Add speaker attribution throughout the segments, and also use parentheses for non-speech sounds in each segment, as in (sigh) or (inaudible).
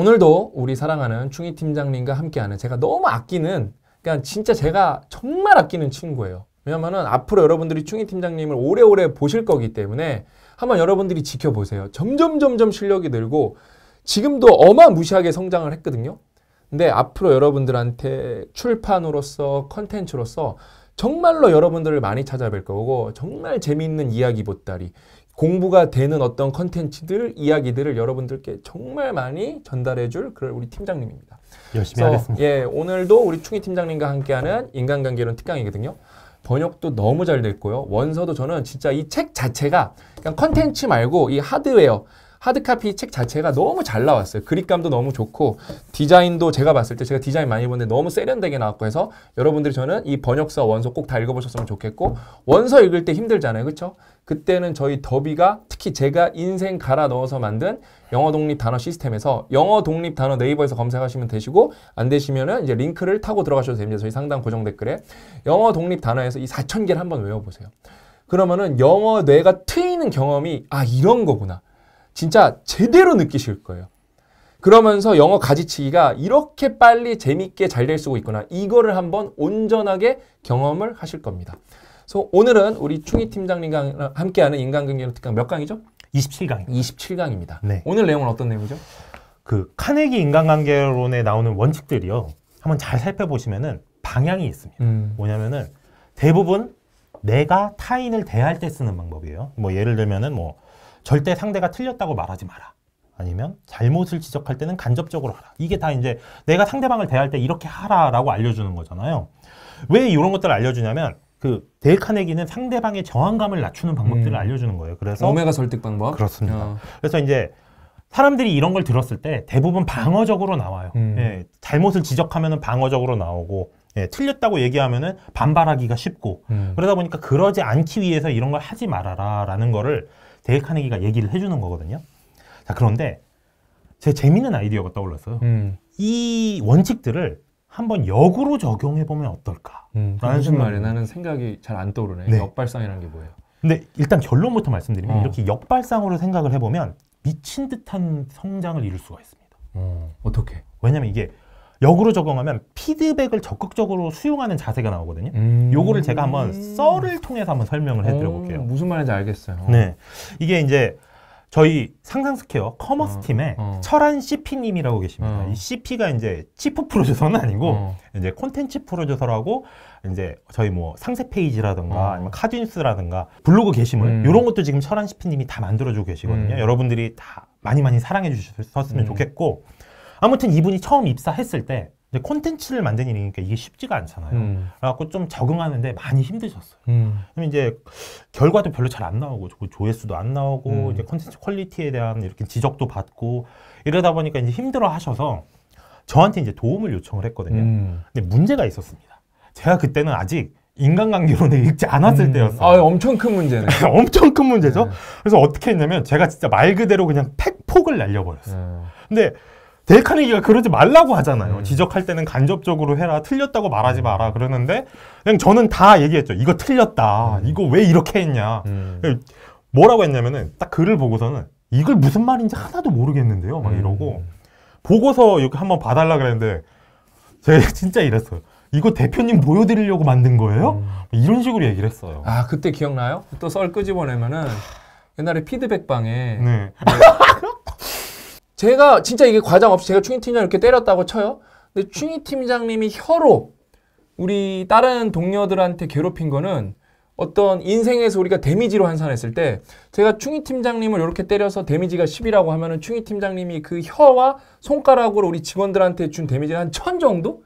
Speaker 1: 오늘도 우리 사랑하는 충희 팀장님과 함께하는 제가 너무 아끼는 그러니까 진짜 제가 정말 아끼는 친구예요. 왜냐면은 앞으로 여러분들이 충희 팀장님을 오래오래 보실 거기 때문에 한번 여러분들이 지켜보세요. 점점 점점 실력이 늘고 지금도 어마무시하게 성장을 했거든요. 근데 앞으로 여러분들한테 출판으로서 컨텐츠로서 정말로 여러분들을 많이 찾아뵐 거고 정말 재미있는 이야기 보따리 공부가 되는 어떤 컨텐츠들, 이야기들을 여러분들께 정말 많이 전달해 줄 그럴 우리 팀장님입니다.
Speaker 2: 열심히 그래서, 하겠습니다.
Speaker 1: 예, 오늘도 우리 충희 팀장님과 함께하는 인간관계론 특강이거든요. 번역도 너무 잘 됐고요. 원서도 저는 진짜 이 책 자체가 그냥 컨텐츠 말고 이 하드웨어 하드카피 책 자체가 너무 잘 나왔어요. 그립감도 너무 좋고 디자인도 제가 봤을 때 제가 디자인 많이 보는데 너무 세련되게 나왔고 해서 여러분들이 저는 이 번역서 원서 꼭 다 읽어보셨으면 좋겠고 원서 읽을 때 힘들잖아요. 그렇죠? 그때는 저희 더비가 특히 제가 인생 갈아 넣어서 만든 영어 독립 단어 시스템에서 영어 독립 단어 네이버에서 검색하시면 되시고 안 되시면은 이제 링크를 타고 들어가셔도 됩니다. 저희 상단 고정 댓글에 영어 독립 단어에서 이 4천 개를 한번 외워보세요. 그러면은 영어 뇌가 트이는 경험이 아 이런 거구나. 진짜 제대로 느끼실 거예요. 그러면서 영어 가지치기가 이렇게 빨리 재밌게 잘 될 수가 있구나. 이거를 한번 온전하게 경험을 하실 겁니다. 그래서 오늘은 우리 충희 팀장님과 함께하는
Speaker 2: 인간관계로 특강 몇 강이죠? 27강입니다. 27강입니다. 네. 오늘 내용은 어떤 내용이죠? 그 카네기 인간관계론에 나오는 원칙들이요. 한번 잘 살펴보시면은 방향이 있습니다. 음. 뭐냐면은 대부분 내가 타인을 대할 때 쓰는 방법이에요. 뭐 예를 들면은 뭐 절대 상대가 틀렸다고 말하지 마라. 아니면 잘못을 지적할 때는 간접적으로 하라. 이게 다 이제 내가 상대방을 대할 때 이렇게 하라라고 알려주는 거잖아요. 왜 이런 것들을 알려주냐면 그 데일 카네기는 상대방의 저항감을 낮추는 방법들을 음. 알려주는 거예요. 그래서 오메가 설득 방법 그렇습니다. 어. 그래서 이제 사람들이 이런 걸 들었을 때 대부분 방어적으로 나와요. 음. 예, 잘못을 지적하면은 방어적으로 나오고 예, 틀렸다고 얘기하면은 반발하기가 쉽고 음. 그러다 보니까 그러지 않기 위해서 이런 걸 하지 말아라라는 거를 데일 카네기가 얘기를 해주는 거거든요. 자 그런데 제 재밌는 아이디어가 떠올랐어요. 음. 이 원칙들을 한번 역으로 적용해 보면 어떨까? 음, 무슨 말이
Speaker 1: 나는 생각이 잘 안 떠오르네. 네. 역발상이라는 게 뭐예요?
Speaker 2: 근데 일단 결론부터 말씀드리면 어. 이렇게 역발상으로 생각을 해보면 미친 듯한 성장을 이룰 수가 있습니다. 어, 어떻게? 왜냐면 이게 역으로 적용하면 피드백을 적극적으로 수용하는 자세가 나오거든요. 음. 요거를 제가 한번 썰을 통해서 한번 설명을 어, 해드려볼게요. 오, 무슨 말인지 알겠어요. 어. 네, 이게 이제 저희 상상스퀘어 커머스 어, 팀에 어. 철한 CP님이라고 계십니다. 어. 이 CP가 이제 치프 프로듀서는 아니고 어. 이제 콘텐츠 프로듀서라고 이제 저희 뭐 상세 페이지라든가 아니면 카드뉴스라든가 블로그 게시물 음. 이런 것도 지금 철한 CP님이 다 만들어주고 계시거든요. 음. 여러분들이 다 많이 많이 사랑해 주셨으면 음. 좋겠고 아무튼 이분이 처음 입사했을 때 이제 콘텐츠를 만드는 일이니까 이게 쉽지가 않잖아요. 음. 그래갖고 좀 적응하는데 많이 힘드셨어요. 음. 그럼 이제 결과도 별로 잘 안 나오고 조회수도 안 나오고 음. 이제 콘텐츠 퀄리티에 대한 이렇게 지적도 받고 이러다 보니까 이제 힘들어 하셔서 저한테 이제 도움을 요청을 했거든요. 음. 근데 문제가 있었습니다. 제가 그때는 아직 인간관계론을 (laughs) 읽지 않았을 음. 때였어요. 아, 엄청 큰 문제네. (laughs) 엄청 큰 문제죠. 네. 그래서 어떻게 했냐면 제가 진짜 말 그대로 그냥 팩폭을 날려버렸어요. 네. 근데 데카네기가 그러지 말라고 하잖아요. 음. 지적할 때는 간접적으로 해라. 틀렸다고 말하지 음. 마라. 그러는데 그냥 저는 다 얘기했죠. 이거 틀렸다. 음. 이거 왜 이렇게 했냐. 음. 그 뭐라고 했냐면은 딱 글을 보고서는 이걸 무슨 말인지 하나도 모르겠는데요. 막 음. 이러고 보고서 이렇게 한번 봐달라 그랬는데 제가 (laughs) 진짜 이랬어요. 이거 대표님 보여드리려고 만든 거예요? 음. 이런 식으로 얘기를 했어요. 아 그때 기억나요? 또 썰 끄집어내면은
Speaker 1: 옛날에 피드백방에 네. 네. 제가 진짜 이게 과장 없이 제가 충희 팀장 이렇게 때렸다고 쳐요. 근데 충희 팀장님이 혀로 우리 다른 동료들한테 괴롭힌 거는 어떤 인생에서 우리가 데미지로 환산했을 때 제가 충희 팀장님을 이렇게 때려서 데미지가 10이라고 하면은 충희 팀장님이 그 혀와 손가락으로 우리 직원들한테 준 데미지는 한1 0 0 0 정도?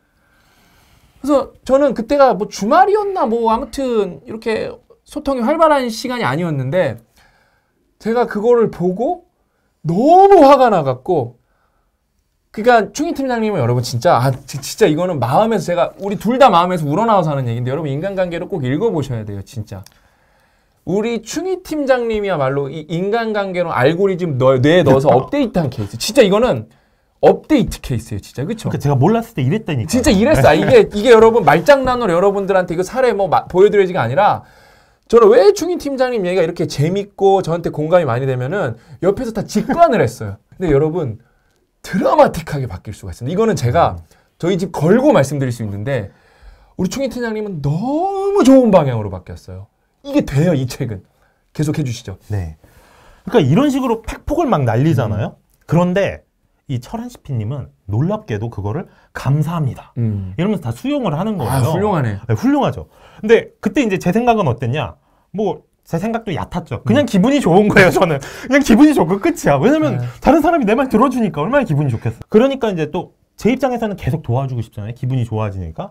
Speaker 1: 그래서 저는 그때가 뭐 주말이었나 뭐 아무튼 이렇게 소통이 활발한 시간이 아니었는데 제가 그거를 보고 너무 화가 나갖고 그러니까 충희 팀장님은 여러분 진짜 아 진짜 이거는 마음에서 제가 우리 둘 다 마음에서 우러나와서 하는 얘기인데 여러분 인간관계를 꼭 읽어보셔야 돼요 진짜 우리 충희 팀장님이야말로 이 인간관계로 알고리즘 넣, 뇌에 넣어서 업데이트한 케이스 진짜 이거는
Speaker 2: 업데이트 케이스예요 진짜 그쵸? 그러니까 제가 몰랐을 때 이랬다니까 진짜 이랬어 아, 이게
Speaker 1: 이게 여러분 말장난으로 여러분들한테 이거 사례 뭐 보여드려지가 아니라 저는 왜 중인 팀장님 얘기가 이렇게 재밌고 저한테 공감이 많이 되면은 옆에서 다 직관을 했어요. 근데 여러분 드라마틱하게 바뀔 수가 있습니다. 이거는 제가 음. 저희 집 걸고 말씀드릴 수 있는데 우리 충희
Speaker 2: 팀장님은 너무 좋은 방향으로 바뀌었어요. 이게 돼요, 이 책은. 계속 해주시죠. 네. 그러니까 이런 식으로 팩폭을 막 날리잖아요. 음. 그런데 이 철한 시피님은 놀랍게도 그거를 감사합니다. 음. 이러면서 다 수용을 하는 거예요. 아, 훌륭하네. 네, 훌륭하죠. 근데 그때 이제 제 생각은 어땠냐? 뭐, 제 생각도 얕았죠. 그냥 음. 기분이 좋은 거예요, 저는. (laughs) 그냥 기분이 좋고 끝이야. 왜냐면 네. 다른 사람이 내 말 들어주니까 얼마나 기분이 좋겠어. 그러니까 이제 또 제 입장에서는 계속 도와주고 싶잖아요. 기분이 좋아지니까.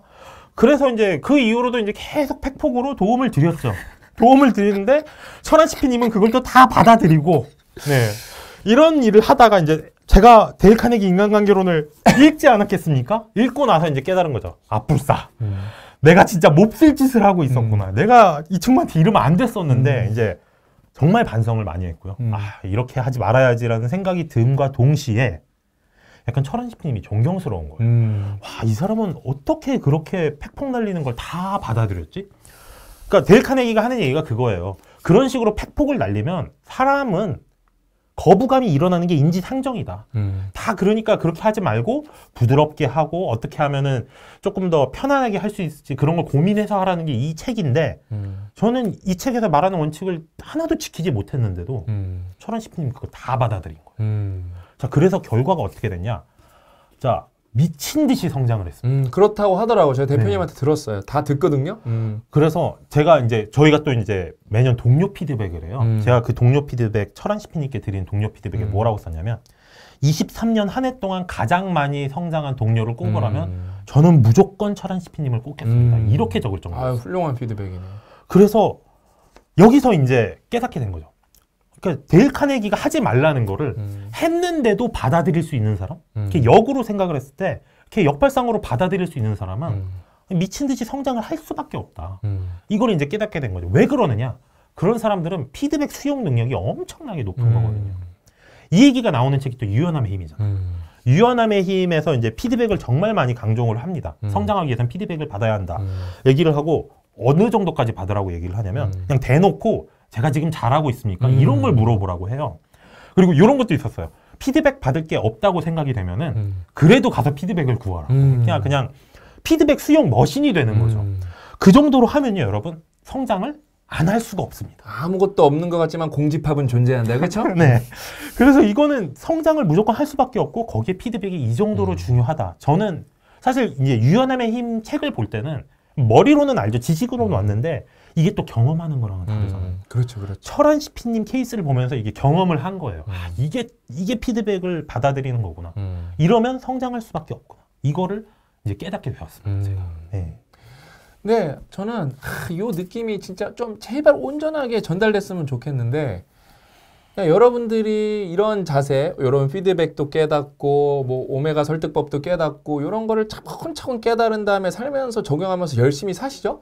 Speaker 2: 그래서 이제 그 이후로도 이제 계속 팩폭으로 도움을 드렸죠. (laughs) 도움을 드리는데 천안 시피님은 그걸 또 다 받아들이고 네. 이런 일을 하다가 이제 제가 데일 카네기 인간관계론을 읽지 않았겠습니까? 읽고 나서 이제 깨달은 거죠. 아, 불싸. 음. 내가 진짜 몹쓸 짓을 하고 있었구나. 음. 내가 이 친구한테 이러면 안 됐었는데, 음. 이제 정말 반성을 많이 했고요. 음. 아, 이렇게 하지 말아야지라는 생각이 듦과 동시에 약간 철원 식님이 존경스러운 거예요. 음. 와, 이 사람은 어떻게 그렇게 팩폭 날리는 걸 다 받아들였지? 그러니까 데일 카네기가 하는 얘기가 그거예요. 그런 식으로 팩폭을 날리면 사람은 거부감이 일어나는 게 인지상정이다. 음. 다 그러니까 그렇게 하지 말고 부드럽게 하고 어떻게 하면은 조금 더 편안하게 할 수 있을지 그런 걸 고민해서 하라는 게 이 책인데 음. 저는 이 책에서 말하는 원칙을 하나도 지키지 못했는데도 음. 철원 시프님 그걸다 받아들인 거예요. 음. 자 그래서 결과가 어떻게 됐냐? 자 미친 듯이 성장을 했습니다. 음, 그렇다고 하더라고요. 제가 대표님한테 네. 들었어요. 다 듣거든요. 음. 음. 그래서 제가 이제 저희가 또 이제 매년 동료 피드백을 해요. 음. 제가 그 동료 피드백 철한 시피님께 드린 동료 피드백에 음. 뭐라고 썼냐면 23년 한 해 동안 가장 많이 성장한 동료를 꼽으라면 음. 저는 무조건 철한 시피님을 꼽겠습니다. 이렇게 적을 정도로. 아, 훌륭한 피드백이네요. 그래서 여기서 이제 깨닫게 된 거죠. 그러니까 델 카네기가 하지 말라는 거를 음. 했는데도 받아들일 수 있는 사람, 음. 이렇게 역으로 생각을 했을 때 이렇게 역발상으로 받아들일 수 있는 사람은 음. 미친 듯이 성장을 할 수밖에 없다. 음. 이걸 이제 깨닫게 된 거죠. 왜 그러느냐? 그런 사람들은 피드백 수용 능력이 엄청나게 높은 음. 거거든요. 이 얘기가 나오는 책이 또 유연함의 힘이잖아요. 음. 유연함의 힘에서 이제 피드백을 정말 많이 강조를 합니다. 음. 성장하기 위해서는 피드백을 받아야 한다. 음. 얘기를 하고 어느 정도까지 받으라고 얘기를 하냐면 음. 그냥 대놓고 제가 지금 잘하고 있습니까? 음. 이런 걸 물어보라고 해요. 그리고 이런 것도 있었어요. 피드백 받을 게 없다고 생각이 되면은 음. 그래도 가서 피드백을 구하라. 음. 그냥 그냥 피드백 수용 머신이 되는 거죠. 음. 그 정도로 하면요, 여러분 성장을 안 할 수가 없습니다. 아무것도 없는 것 같지만 공집합은 존재한다, 그렇죠? (laughs) 네. 그래서 이거는 성장을 무조건 할 수밖에 없고 거기에 피드백이 이 정도로 음. 중요하다. 저는 사실 이제 유연함의 힘 책을 볼 때는 머리로는 알죠. 지식으로는 음. 왔는데 이게 또 경험하는 거랑은 음. 다르잖아요. 음, 그렇죠, 그렇죠. 철한 시피님 케이스를 보면서 이게 경험을 한 거예요. 음. 아, 이게 이게 피드백을 받아들이는 거구나. 음. 이러면 성장할 수밖에 없구나. 이거를 이제 깨닫게 되었습니다. 음. 제가. 네.
Speaker 1: 네, 저는 하, 요 느낌이 진짜 좀 제발 온전하게 전달됐으면 좋겠는데 여러분들이 이런 자세, 이런 피드백도 깨닫고 뭐 오메가 설득법도 깨닫고 이런 거를 차근차근 깨달은 다음에 살면서 적용하면서 열심히 사시죠.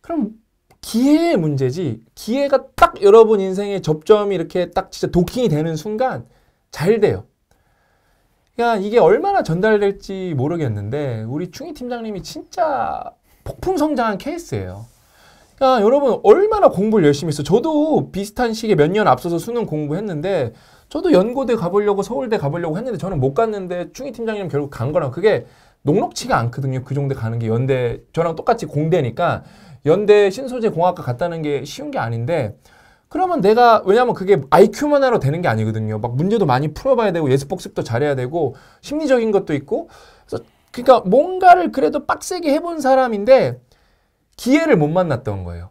Speaker 1: 그럼 기회의 문제지 기회가 딱 여러분 인생의 접점이 이렇게 딱 진짜 도킹이 되는 순간 잘 돼요. 그러니까 이게 얼마나 전달될지 모르겠는데 우리 충희 팀장님이 진짜 폭풍 성장한 케이스예요. 그 여러분 얼마나 공부를 열심히 했어. 저도 비슷한 시기에 몇 년 앞서서 수능 공부했는데 저도 연고대 가보려고 서울대 가보려고 했는데 저는 못 갔는데 충희 팀장님 결국 간 거랑 그게 녹록치가 않거든요. 그 정도 가는 게 연대 저랑 똑같이 공대니까 연대 신소재 공학과 갔다는 게 쉬운 게 아닌데 그러면 내가 왜냐면 그게 IQ만 하러 되는 게 아니거든요. 막 문제도 많이 풀어봐야 되고 예습 복습도 잘해야 되고 심리적인 것도 있고 그래서 그러니까 뭔가를 그래도 빡세게 해본 사람인데 기회를 못 만났던 거예요.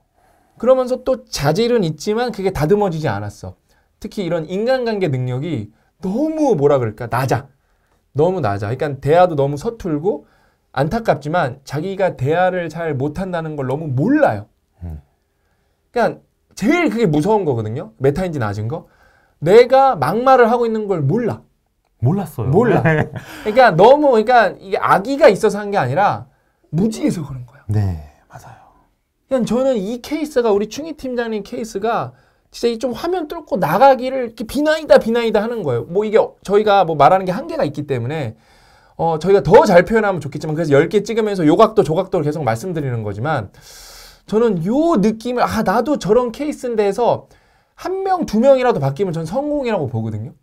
Speaker 1: 그러면서 또 자질은 있지만 그게 다듬어지지 않았어. 특히 이런 인간관계 능력이 너무 뭐라 그럴까 낮아. 너무 낮아. 그러니까 대화도 너무 서툴고 안타깝지만 자기가 대화를 잘 못한다는 걸 너무 몰라요. 음. 그러니까 제일 그게 무서운 거거든요. 메타인지 낮은 거. 내가 막말을 하고 있는 걸 몰라.
Speaker 2: 몰랐어요. 몰라.
Speaker 1: 네. 그러니까 너무 그러니까 이게 악의가 있어서 한 게 아니라 무지해서 그런 거야. 네, 맞아요. 그냥 그러니까 저는 이 케이스가 우리 충희 팀장님 케이스가 진짜 좀 화면 뚫고 나가기를 이렇게 비나이다 비나이다 하는 거예요. 뭐 이게 저희가 뭐 말하는 게 한계가 있기 때문에 어, 저희가 더 잘 표현하면 좋겠지만 그래서 10개 찍으면서 요각도 조각도 계속 말씀드리는 거지만 저는 요 느낌을 아 나도 저런 케이스인데서 해한 명, 두 명이라도 바뀌면 전 성공이라고 보거든요.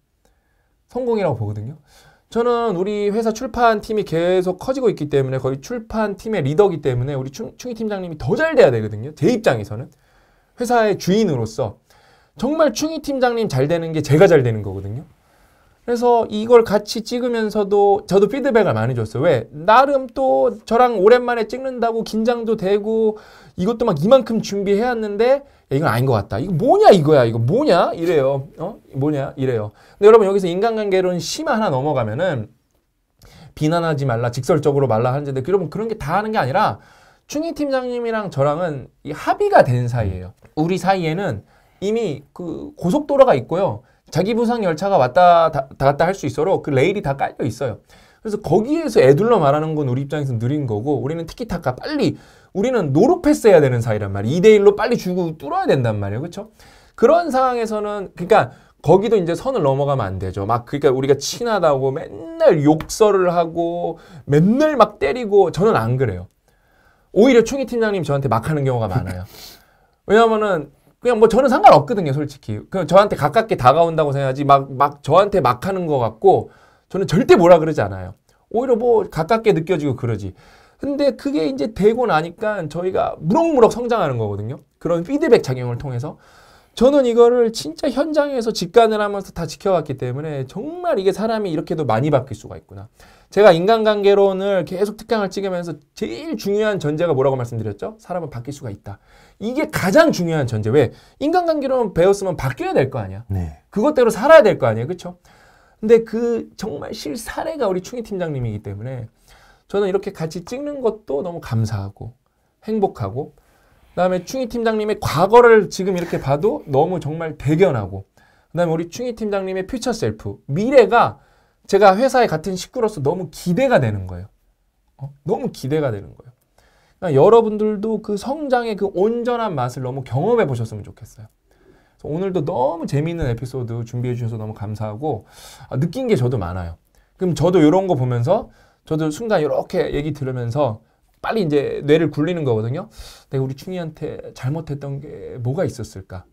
Speaker 1: 성공이라고 보거든요. 저는 우리 회사 출판팀이 계속 커지고 있기 때문에 거의 출판팀의 리더기 때문에 우리 충희 팀장님이 더 잘 돼야 되거든요. 제 입장에서는. 회사의 주인으로서 정말 충희 팀장님 잘 되는 게 제가 잘 되는 거거든요. 그래서 이걸 같이 찍으면서도 저도 피드백을 많이 줬어요. 왜? 나름 또 저랑 오랜만에 찍는다고 긴장도 되고 이것도 막 이만큼 준비해왔는데 이건 아닌 것 같다. 이거 뭐냐 이거야. 이거 뭐냐 이래요. 어? 뭐냐 이래요. 근데 여러분 여기서 인간관계론 심 하나 넘어가면은 비난하지 말라, 직설적으로 말라 하는데 여러분 그런 게 다 하는 게 아니라 충희 팀장님이랑 저랑은 합의가 된 사이예요. 우리 사이에는 이미 그 고속도로가 있고요. 자기 부상 열차가 왔다 다, 갔다 할 수 있도록 그 레일이 다 깔려 있어요. 그래서 거기에서 애둘러 말하는 건 우리 입장에서 느린 거고 우리는 티키타카 빨리 우리는 노로 패스해야 되는 사이란 말이에요. 2대1로 빨리 주고 뚫어야 된단 말이에요. 그렇죠? 그런 상황에서는 그러니까 거기도 이제 선을 넘어가면 안 되죠. 막 그러니까 우리가 친하다고 맨날 욕설을 하고 맨날 막 때리고 저는 안 그래요. 오히려 총이 팀장님 저한테 막 하는 경우가 많아요. 왜냐면은 그냥 뭐 저는 상관없거든요, 솔직히. 그냥 저한테 가깝게 다가온다고 생각하지 막, 막 저한테 막 하는 것 같고 저는 절대 뭐라 그러지 않아요. 오히려 뭐 가깝게 느껴지고 그러지. 근데 그게 이제 되고 나니까 저희가 무럭무럭 성장하는 거거든요. 그런 피드백 작용을 통해서. 저는 이거를 진짜 현장에서 직관을 하면서 다 지켜왔기 때문에 정말 이게 사람이 이렇게도 많이 바뀔 수가 있구나. 제가 인간관계론을 계속 특강을 찍으면서 제일 중요한 전제가 뭐라고 말씀드렸죠? 사람은 바뀔 수가 있다. 이게 가장 중요한 전제. 왜? 인간관계론 배웠으면 바뀌어야 될 거 아니야. 네. 그것대로 살아야 될 거 아니에요. 그렇죠? 근데 그 정말 실사례가 우리 충희 팀장님이기 때문에 저는 이렇게 같이 찍는 것도 너무 감사하고 행복하고 그다음에 충희 팀장님의 과거를 지금 이렇게 봐도 너무 정말 대견하고 그다음에 우리 충희 팀장님의 퓨처 셀프 미래가 제가 회사에 같은 식구로서 너무 기대가 되는 거예요. 어? 너무 기대가 되는 거예요. 그러니까 여러분들도 그 성장의 그 온전한 맛을 너무 경험해 보셨으면 좋겠어요. 오늘도 너무 재미있는 에피소드 준비해 주셔서 너무 감사하고 아, 느낀 게 저도 많아요. 그럼 저도 이런 거 보면서 저도 순간 이렇게 얘기 들으면서 빨리 이제 뇌를 굴리는 거거든요. 내가 우리 충이한테 잘못했던 게 뭐가 있었을까?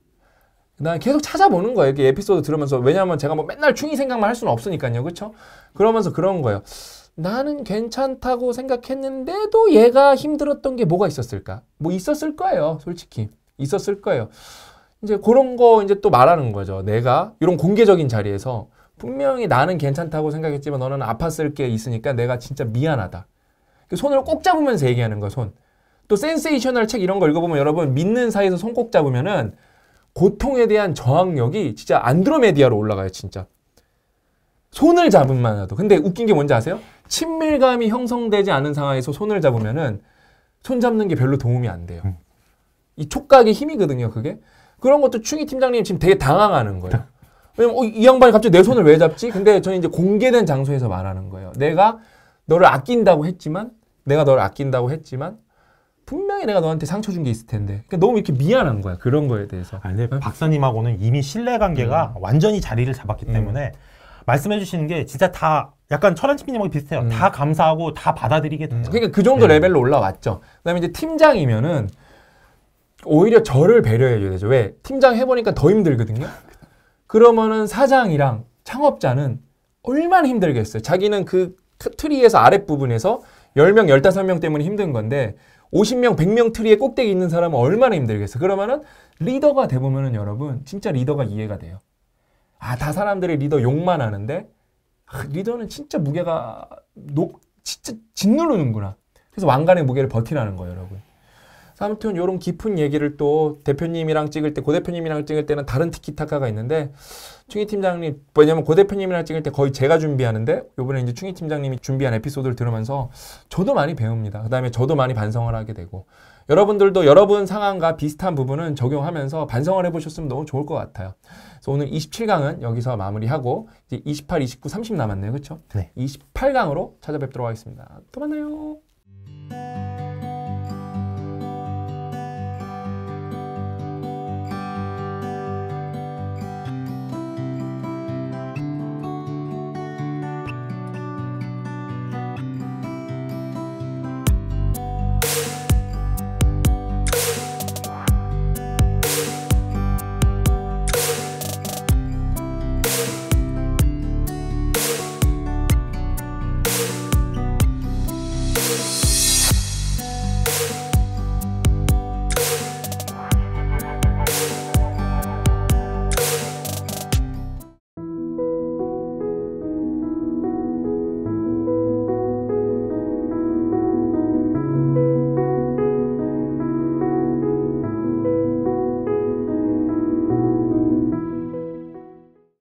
Speaker 1: 난 계속 찾아보는 거예요. 이렇게 에피소드 들으면서. 왜냐하면 제가 뭐 맨날 충이 생각만 할 수는 없으니까요. 그렇죠? 그러면서 그런 거예요. 나는 괜찮다고 생각했는데도 얘가 힘들었던 게 뭐가 있었을까? 뭐 있었을 거예요. 솔직히. 있었을 거예요. 이제 그런 거 이제 또 말하는 거죠. 내가 이런 공개적인 자리에서 분명히 나는 괜찮다고 생각했지만 너는 아팠을 게 있으니까 내가 진짜 미안하다. 그 손을 꼭 잡으면서 얘기하는 거야, 손. 또 센세이셔널 책 이런 거 읽어보면 여러분 믿는 사이에서 손 꼭 잡으면은 고통에 대한 저항력이 진짜 안드로메디아로 올라가요, 진짜. 손을 잡은만 하도. 근데 웃긴 게 뭔지 아세요? 친밀감이 형성되지 않은 상황에서 손을 잡으면은 손 잡는 게 별로 도움이 안 돼요. 음. 이 촉각의 힘이거든요, 그게. 그런 것도 충희 팀장님 지금 되게 당황하는 거예요. 왜냐면 어, 이 양반이 갑자기 내 손을 왜 잡지? 근데 저는 이제 공개된 장소에서 말하는 거예요. 내가 너를 아낀다고 했지만 내가 널 아낀다고 했지만 분명히 내가
Speaker 2: 너한테 상처 준 게 있을 텐데. 그러니까 너무 이렇게 미안한 거야. 그런 거에 대해서. 아니, 근데 박사님하고는 이미 신뢰 관계가 음. 완전히 자리를 잡았기 음. 때문에 말씀해 주시는 게 진짜 다 약간 철한치피님하고 비슷해요. 음. 다 감사하고 다 받아들이게 돼요. 음. 그러니까 그 정도 네. 레벨로 올라왔죠. 그다음에 이제 팀장이면은
Speaker 1: 오히려 저를 배려해 야 되죠. 왜? 팀장 해보니까 더 힘들거든요. 그러면은 사장이랑 창업자는 얼마나 힘들겠어요. 자기는 그 트리에서 아랫부분에서 10명, 15명 때문에 힘든 건데 50명, 100명 트리에 꼭대기 있는 사람은 얼마나 힘들겠어. 그러면은 리더가 돼보면은 여러분 진짜 리더가 이해가 돼요. 아, 다 사람들이 리더 욕만 하는데 아, 리더는 진짜 무게가 녹, 진짜 짓누르는구나. 그래서 왕관의 무게를 버티라는 거예요, 여러분. 아무튼 이런 깊은 얘기를 또 대표님이랑 찍을 때, 고 대표님이랑 찍을 때는 다른 티키타카가 있는데 충희 팀장님, 왜냐면 고 대표님이랑 찍을 때 거의 제가 준비하는데 요번에 이제 충희 팀장님이 준비한 에피소드를 들으면서 저도 많이 배웁니다. 그 다음에 저도 많이 반성을 하게 되고 여러분들도 여러분 상황과 비슷한 부분은 적용하면서 반성을 해보셨으면 너무 좋을 것 같아요. 그래서 오늘 27강은 여기서 마무리하고 이제 28, 29, 30 남았네요. 그렇죠? 네. 28강으로 찾아뵙도록 하겠습니다. 또 만나요.